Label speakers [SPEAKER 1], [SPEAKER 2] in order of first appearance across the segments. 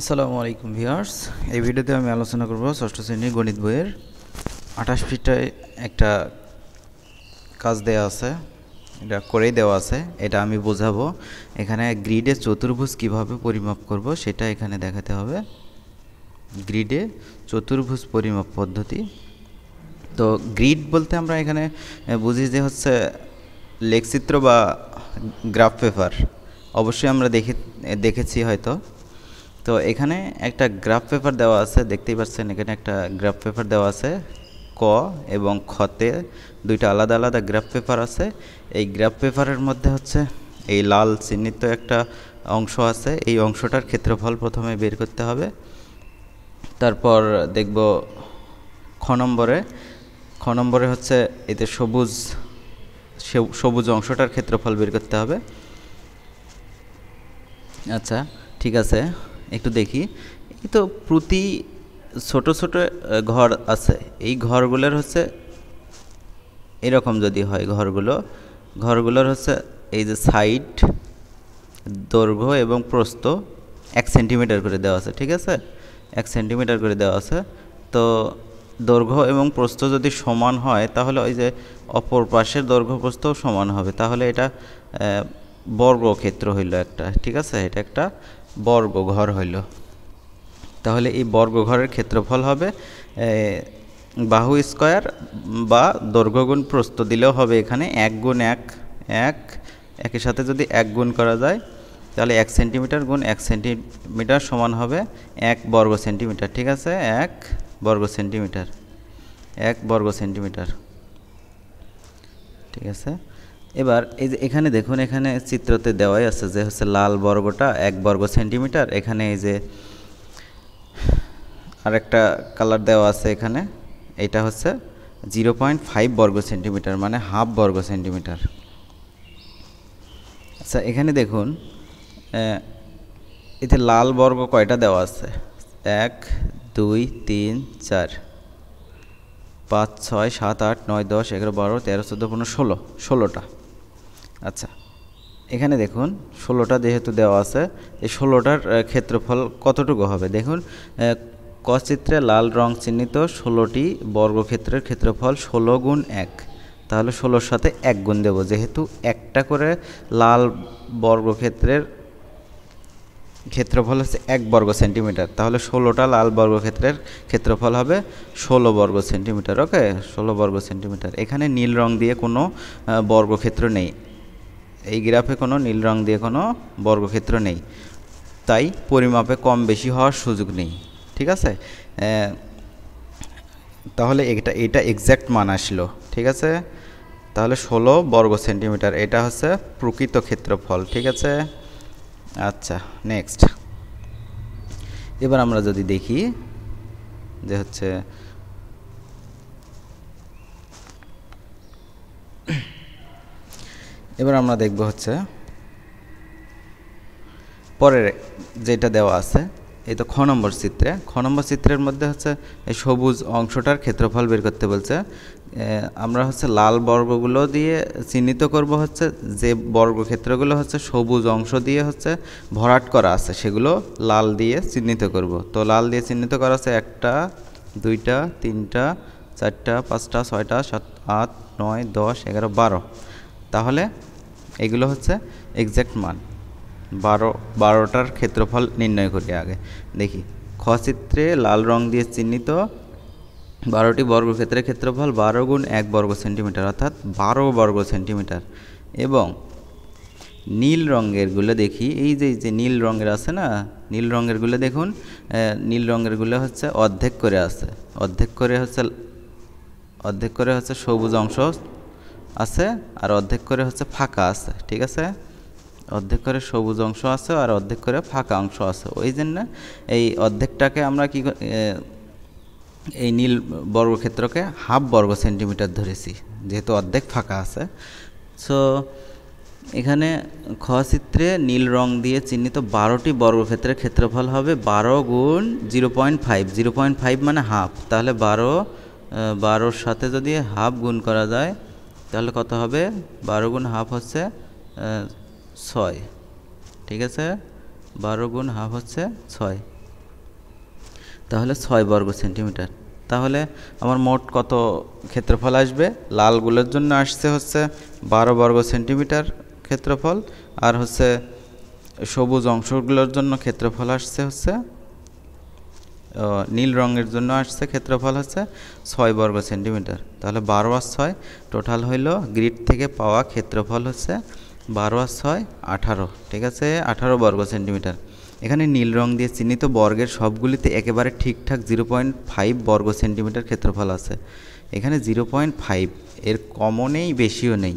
[SPEAKER 1] আসসালামু আলাইকুম ভিউয়ার্স এই ভিডিওতে আমি আলোচনা করব ষষ্ঠ শ্রেণীর গণিত বইয়ের আঠাশ পৃষ্ঠায় একটা কাজ দেওয়া আছে এটা করেই দেওয়া আছে এটা আমি বোঝাবো এখানে গ্রিডে চতুর্ভুজ কিভাবে পরিমাপ করব সেটা এখানে দেখাতে হবে গ্রিডে চতুর্ভুজ পরিমাপ পদ্ধতি তো গ্রিড বলতে আমরা এখানে বুঝি যে হচ্ছে লেখচিত্র বা গ্রাফ পেপার অবশ্যই আমরা দেখে দেখেছি হয়তো তো এখানে একটা গ্রাফ পেপার দেওয়া আছে দেখতেই পাচ্ছেন এখানে একটা গ্রাফ পেপার দেওয়া আছে ক এবং খতে দুইটা আলাদা আলাদা গ্রাফ পেপার আছে এই গ্রাফ পেপারের মধ্যে হচ্ছে এই লাল চিহ্নিত একটা অংশ আছে এই অংশটার ক্ষেত্রফল প্রথমে বের করতে হবে তারপর দেখব খ নম্বরে খ নম্বরে হচ্ছে এতে সবুজ সবুজ অংশটার ক্ষেত্রফল বের করতে হবে আচ্ছা ঠিক আছে একটু দেখি তো প্রতি ছোট ছোট ঘর আছে এই ঘরগুলোর হচ্ছে এরকম যদি হয় ঘরগুলো ঘরগুলোর হচ্ছে এই যে সাইড দৈর্ঘ্য এবং প্রস্থ এক সেন্টিমিটার করে দেওয়া আছে ঠিক আছে এক সেন্টিমিটার করে দেওয়া আছে তো দৈর্ঘ্য এবং প্রস্থ যদি সমান হয় তাহলে ওই যে অপর পাশের দৈর্ঘ্য প্রস্থও সমান হবে তাহলে এটা বর্গক্ষেত্র হইল একটা ঠিক আছে এটা একটা বর্গঘর হইল তাহলে এই বর্গঘরের ক্ষেত্রফল হবে বাহু স্কয়ার বা দৈর্ঘ্যগুণ প্রস্ত দিলেও হবে এখানে এক গুণ এক এক একের সাথে যদি এক গুণ করা যায় তাহলে এক সেন্টিমিটার গুণ এক সেন্টিমিটার সমান হবে এক বর্গ সেন্টিমিটার ঠিক আছে এক বর্গ সেন্টিমিটার এক বর্গ সেন্টিমিটার ঠিক আছে এবার এই যে এখানে দেখুন এখানে চিত্রতে দেওয়াই আছে যে হচ্ছে লাল বর্গটা এক বর্গ সেন্টিমিটার এখানে এই যে আরেকটা কালার দেওয়া আছে এখানে এটা হচ্ছে জিরো পয়েন্ট ফাইভ বর্গ সেন্টিমিটার মানে হাফ বর্গ সেন্টিমিটার আচ্ছা এখানে দেখুন এতে লাল বর্গ কয়টা দেওয়া আছে এক দুই তিন চার পাঁচ ছয় সাত আট নয় দশ এগারো বারো তেরো চোদ্দো পনেরো ষোলো ষোলোটা আচ্ছা এখানে দেখুন ষোলোটা যেহেতু দেওয়া আছে এই ষোলোটার ক্ষেত্রফল কতটুকু হবে দেখুন কচিত্রে লাল রং চিহ্নিত ষোলোটি বর্গক্ষেত্রের ক্ষেত্রফল ষোলো গুণ এক তাহলে ষোলোর সাথে এক গুণ দেব যেহেতু একটা করে লাল বর্গক্ষেত্রের ক্ষেত্রফল হচ্ছে এক বর্গ সেন্টিমিটার তাহলে ষোলোটা লাল বর্গক্ষেত্রের ক্ষেত্রফল হবে ষোলো বর্গ সেন্টিমিটার ওকে ষোলো বর্গ সেন্টিমিটার এখানে নীল রং দিয়ে কোনো বর্গক্ষেত্র নেই এই গ্রাফে কোনো নীল রং দিয়ে কোনো বর্গক্ষেত্র নেই তাই পরিমাপে কম বেশি হওয়ার সুযোগ নেই ঠিক আছে তাহলে এটা এটা এক্স্যাক্ট মান আসলো ঠিক আছে তাহলে ষোলো বর্গ সেন্টিমিটার এটা হচ্ছে প্রকৃত ক্ষেত্রফল ঠিক আছে আচ্ছা নেক্সট এবার আমরা যদি দেখি যে হচ্ছে এবার আমরা দেখব হচ্ছে পরের যেটা দেওয়া আছে এই তো খ নম্বর চিত্রে খ নম্বর চিত্রের মধ্যে হচ্ছে এই সবুজ অংশটার ক্ষেত্রফল বের করতে বলছে আমরা হচ্ছে লাল বর্গগুলো দিয়ে চিহ্নিত করব হচ্ছে যে বর্গক্ষেত্রগুলো হচ্ছে সবুজ অংশ দিয়ে হচ্ছে ভরাট করা আছে সেগুলো লাল দিয়ে চিহ্নিত করব তো লাল দিয়ে চিহ্নিত করা আছে একটা দুইটা তিনটা চারটা পাঁচটা ছয়টা সাত আট নয় দশ এগারো বারো তাহলে এগুলো হচ্ছে এক্স্যাক্ট মান বারো বারোটার ক্ষেত্রফল নির্ণয় করি আগে দেখি খ লাল রং দিয়ে চিহ্নিত বারোটি বর্গক্ষেত্রের ক্ষেত্রফল বারো গুণ এক বর্গ সেন্টিমিটার অর্থাৎ বারো বর্গ সেন্টিমিটার এবং নীল রঙেরগুলো দেখি এই যে যে নীল রঙের আছে না নীল রঙেরগুলো দেখুন নীল রঙেরগুলো হচ্ছে অর্ধেক করে আছে অর্ধেক করে হচ্ছে অর্ধেক করে হচ্ছে সবুজ অংশ আছে আর অর্ধেক করে হচ্ছে ফাঁকা আছে ঠিক আছে অর্ধেক করে সবুজ অংশ আছে আর অর্ধেক করে ফাঁকা অংশ আছে ওই জন্য এই অর্ধেকটাকে আমরা কি এই নীল বর্গক্ষেত্রকে হাফ বর্গ সেন্টিমিটার ধরেছি যেহেতু অর্ধেক ফাঁকা আছে সো এখানে খ চিত্রে নীল রং দিয়ে চিহ্নিত বারোটি বর্গক্ষেত্রের ক্ষেত্রফল হবে বারো গুণ zero point five zero point five মানে হাফ তাহলে বারো বারোর সাথে যদি হাফ গুণ করা যায় তাহলে কত হবে বারো গুণ হাফ হচ্ছে ছয় ঠিক আছে বারো গুণ হাফ হচ্ছে ছয় তাহলে ছয় বর্গ সেন্টিমিটার তাহলে আমার মোট কত ক্ষেত্রফল আসবে লালগুলোর জন্য আসছে হচ্ছে বারো বর্গ সেন্টিমিটার ক্ষেত্রফল আর হচ্ছে সবুজ অংশগুলোর জন্য ক্ষেত্রফল আসছে হচ্ছে নীল রঙের জন্য আসছে ক্ষেত্রফল হচ্ছে ছয় বর্গ সেন্টিমিটার তাহলে বারো আর ছয় টোটাল হইল গ্রিড থেকে পাওয়া ক্ষেত্রফল হচ্ছে বারো আর ছয় আঠারো ঠিক আছে আঠারো বর্গ সেন্টিমিটার এখানে নীল রং দিয়ে চিহ্নিত বর্গের সবগুলিতে একেবারে ঠিকঠাক জিরো পয়েন্ট ফাইভ বর্গ সেন্টিমিটার ক্ষেত্রফল আছে এখানে জিরো পয়েন্ট ফাইভ এর কমও বেশিও নেই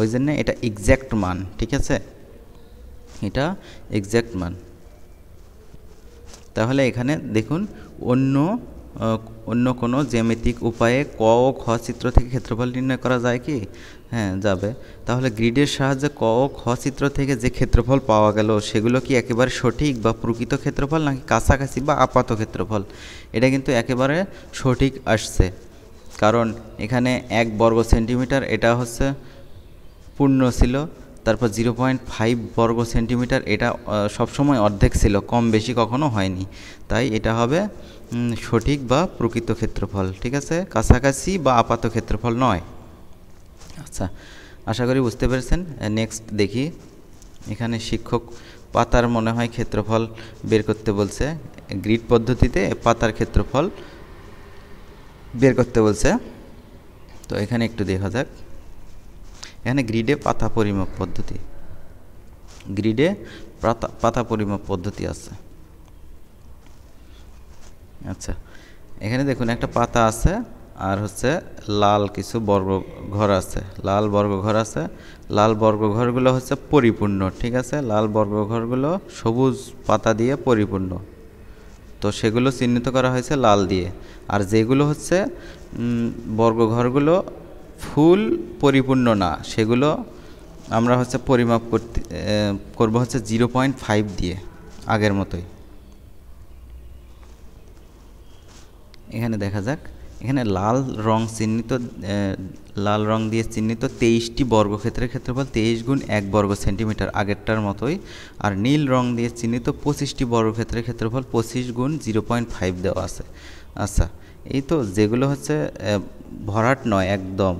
[SPEAKER 1] ওই জন্য এটা এক্স্যাক্ট মান ঠিক আছে এটা এক্স্যাক্ট মান তাহলে এখানে দেখুন অন্য অন্য কোনো জ্যামিতিক উপায়ে ক ও খ চিত্র থেকে ক্ষেত্রফল নির্ণয় করা যায় কি হ্যাঁ যাবে তাহলে গ্রিডের সাহায্যে ক ও খ চিত্র থেকে যে ক্ষেত্রফল পাওয়া গেল সেগুলো কি একেবারে সঠিক বা প্রকৃত ক্ষেত্রফল নাকি কাছাকাছি বা আপাত ক্ষেত্রফল এটা কিন্তু একেবারে সঠিক আসছে কারণ এখানে এক বর্গ সেন্টিমিটার এটা হচ্ছে পূর্ণ ছিল তারপর জিরো পয়েন্ট ফাইভ বর্গ সেন্টিমিটার এটা সবসময় অর্ধেক ছিল কম বেশি কখনো হয়নি তাই এটা হবে সঠিক বা প্রকৃত ক্ষেত্রফল ঠিক আছে কাছাকাছি বা আপাত ক্ষেত্রফল নয় আচ্ছা আশা করি বুঝতে পেরেছেন নেক্সট দেখি এখানে শিক্ষক পাতার মনে হয় ক্ষেত্রফল বের করতে বলছে গ্রিড পদ্ধতিতে পাতার ক্ষেত্রফল বের করতে বলছে তো এখানে একটু দেখা যাক এখানে গ্রিডে পাতা পরিমাপ পদ্ধতি গ্রিডে পাতা পাতা পরিমাপ পদ্ধতি আছে আচ্ছা এখানে দেখুন একটা পাতা আছে আর হচ্ছে লাল কিছু বর্গ ঘর আছে লাল বর্গঘর আছে লাল বর্গঘরগুলো হচ্ছে পরিপূর্ণ ঠিক আছে লাল বর্গঘরগুলো সবুজ পাতা দিয়ে পরিপূর্ণ তো সেগুলো চিহ্নিত করা হয়েছে লাল দিয়ে আর যেগুলো হচ্ছে বর্গঘরগুলো ফুল পরিপূর্ণ না সেগুলো আমরা হচ্ছে পরিমাপ করতে করবো হচ্ছে জিরো পয়েন্ট ফাইভ দিয়ে আগের মতোই এখানে দেখা যাক এখানে লাল রং চিহ্নিত লাল রং দিয়ে চিহ্নিত তেইশটি বর্গক্ষেত্রের ক্ষেত্রফল তেইশ গুণ এক বর্গ সেন্টিমিটার আগেরটার মতোই আর নীল রং দিয়ে চিহ্নিত পঁচিশটি বর্গক্ষেত্রের ক্ষেত্রফল পঁচিশ গুণ জিরো পয়েন্ট ফাইভ দেওয়া আছে আচ্ছা এই তো যেগুলো হচ্ছে ভরাট নয় একদম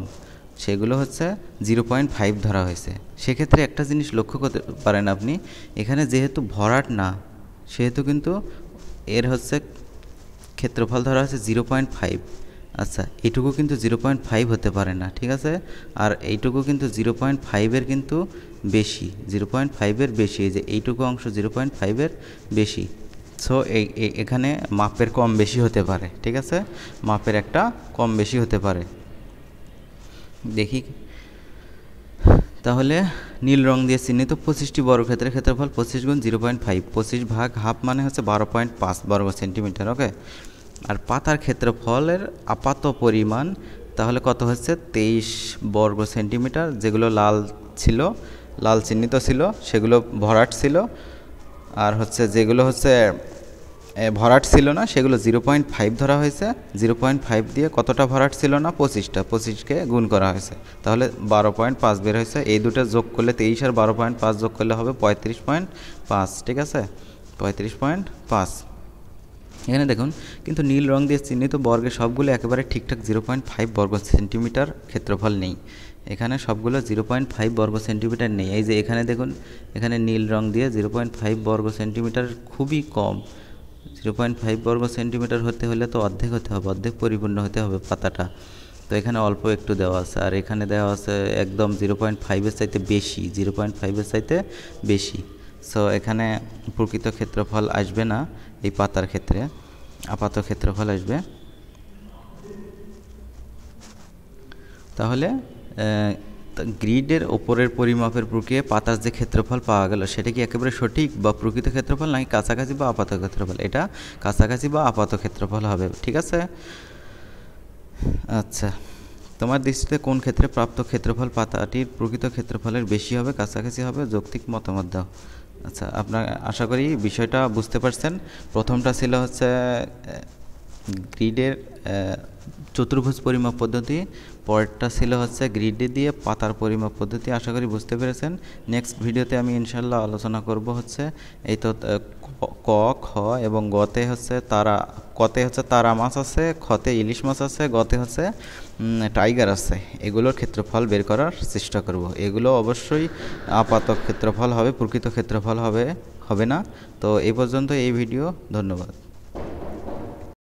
[SPEAKER 1] সেগুলো হচ্ছে জিরো পয়েন্ট ফাইভ ধরা হয়েছে সেক্ষেত্রে একটা জিনিস লক্ষ্য করতে পারেন আপনি এখানে যেহেতু ভরাট না সেহেতু কিন্তু এর হচ্ছে ক্ষেত্রফল ধরা হয়েছে জিরো পয়েন্ট ফাইভ আচ্ছা এইটুকু কিন্তু জিরো পয়েন্ট ফাইভ হতে পারে না ঠিক আছে আর এইটুকু কিন্তু জিরো পয়েন্ট ফাইভের কিন্তু বেশি জিরো পয়েন্ট ফাইভের বেশি এই যে এইটুকু অংশ জিরো পয়েন্ট ফাইভের বেশি সো এই এখানে মাপের কম বেশি হতে পারে ঠিক আছে মাপের একটা কম বেশি হতে পারে দেখি তাহলে নীল রং দিয়ে চিহ্নিত পঁচিশটি বর্গক্ষেত্রের ক্ষেত্রফল পঁচিশ গুণ জিরো পয়েন্ট ফাইভ পঁচিশ ভাগ হাফ মানে হচ্ছে বারো পয়েন্ট পাঁচ বর্গ সেন্টিমিটার ওকে আর পাতার ক্ষেত্রফলের আপাত পরিমাণ তাহলে কত হচ্ছে তেইশ বর্গ সেন্টিমিটার যেগুলো লাল ছিল লাল চিহ্নিত ছিল সেগুলো ভরাট ছিল আর হচ্ছে যেগুলো হচ্ছে ভরাট ছিল না সেগুলো জিরো পয়েন্ট ফাইভ ধরা হয়েছে জিরো পয়েন্ট ফাইভ দিয়ে কতটা ভরাট ছিল না পঁচিশটা পঁচিশকে গুণ করা হয়েছে তাহলে বারো পয়েন্ট পাঁচ বের হয়েছে এই দুটো যোগ করলে তেইশ আর বারো পয়েন্ট পাঁচ যোগ করলে হবে পঁয়ত্রিশ পয়েন্ট পাঁচ ঠিক আছে পঁয়ত্রিশ পয়েন্ট পাঁচ এখানে দেখুন কিন্তু নীল রং দিয়ে চিহ্নিত বর্গের সবগুলো একেবারে ঠিকঠাক জিরো পয়েন্ট ফাইভ বর্গ সেন্টিমিটার ক্ষেত্রফল নেই এখানে সবগুলো জিরো পয়েন্ট ফাইভ বর্গ সেন্টিমিটার নেই এই যে এখানে দেখুন এখানে নীল রং দিয়ে জিরো পয়েন্ট ফাইভ বর্গ সেন্টিমিটার খুবই কম জিরো পয়েন্ট ফাইভ বর্গ সেন্টিমিটার হতে হলে তো অর্ধেক হতে হবে অর্ধেক পরিপূর্ণ হতে হবে পাতাটা তো এখানে অল্প একটু দেওয়া আছে আর এখানে দেওয়া আছে একদম জিরো পয়েন্ট ফাইভের চাইতে বেশি জিরো পয়েন্ট ফাইভের চাইতে বেশি সো এখানে প্রকৃত ক্ষেত্রফল আসবে না এই পাতার ক্ষেত্রে আপাত ক্ষেত্রফল আসবে তাহলে গ্রিডের ওপরের পরিমাপের প্রক্রিয়ায় পাতার যে ক্ষেত্রফল পাওয়া গেল সেটা কি একেবারে সঠিক বা প্রকৃত ক্ষেত্রফল নাকি কাছাকাছি বা আপাত ক্ষেত্রফল এটা কাছাকাছি বা আপাত ক্ষেত্রফল হবে ঠিক আছে আচ্ছা তোমার দৃষ্টিতে কোন ক্ষেত্রে প্রাপ্ত ক্ষেত্রফল পাতাটির প্রকৃত ক্ষেত্রফলের বেশি হবে কাছাকাছি হবে যৌক্তিক মতামত দাও আচ্ছা আপনার আশা করি বিষয়টা বুঝতে পারছেন প্রথমটা ছিল হচ্ছে গ্রিডের চতুর্ভুজ পরিমাপ পদ্ধতি পরেরটা ছিল হচ্ছে গ্রিডে দিয়ে পাতার পরিমাপ পদ্ধতি আশা করি বুঝতে পেরেছেন নেক্সট ভিডিওতে আমি ইনশাল্লাহ আলোচনা করব হচ্ছে এই তো ক খ এবং গতে হচ্ছে তারা কতে হচ্ছে তারা মাছ আছে খতে ইলিশ মাছ আছে গতে হচ্ছে টাইগার আছে এগুলোর ক্ষেত্রফল বের করার চেষ্টা করব এগুলো অবশ্যই আপাত ক্ষেত্রফল হবে প্রকৃত ক্ষেত্রফল হবে হবে না তো এই পর্যন্ত এই ভিডিও ধন্যবাদ